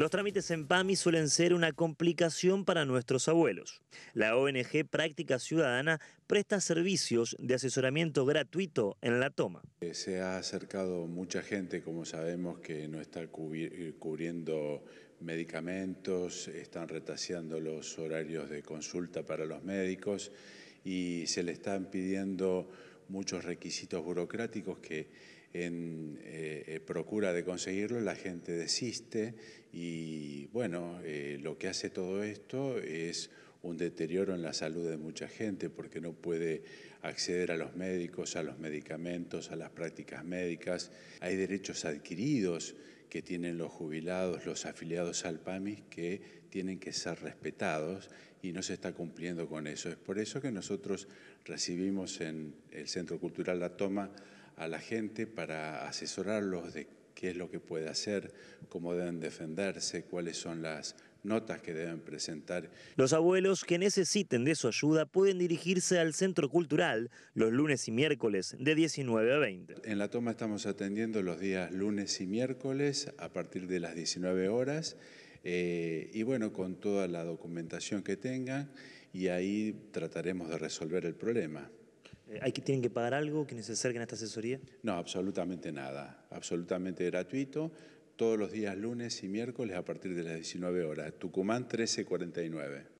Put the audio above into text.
Los trámites en PAMI suelen ser una complicación para nuestros abuelos. La ONG Práctica Ciudadana presta servicios de asesoramiento gratuito en la toma. Eh, se ha acercado mucha gente, como sabemos, que no está eh, cubriendo medicamentos, están retaseando los horarios de consulta para los médicos y se le están pidiendo muchos requisitos burocráticos que en eh, eh, procura de conseguirlo la gente desiste y bueno, eh, lo que hace todo esto es un deterioro en la salud de mucha gente porque no puede acceder a los médicos, a los medicamentos, a las prácticas médicas. Hay derechos adquiridos que tienen los jubilados, los afiliados al PAMIS, que tienen que ser respetados y no se está cumpliendo con eso. Es por eso que nosotros recibimos en el Centro Cultural La Toma a la gente para asesorarlos de qué es lo que puede hacer, cómo deben defenderse, cuáles son las notas que deben presentar. Los abuelos que necesiten de su ayuda pueden dirigirse al Centro Cultural los lunes y miércoles de 19 a 20. En la toma estamos atendiendo los días lunes y miércoles a partir de las 19 horas eh, y bueno, con toda la documentación que tengan y ahí trataremos de resolver el problema. Eh, ¿Hay que, ¿Tienen que pagar algo quienes se acerquen a esta asesoría? No, absolutamente nada, absolutamente gratuito todos los días lunes y miércoles a partir de las 19 horas. Tucumán 1349.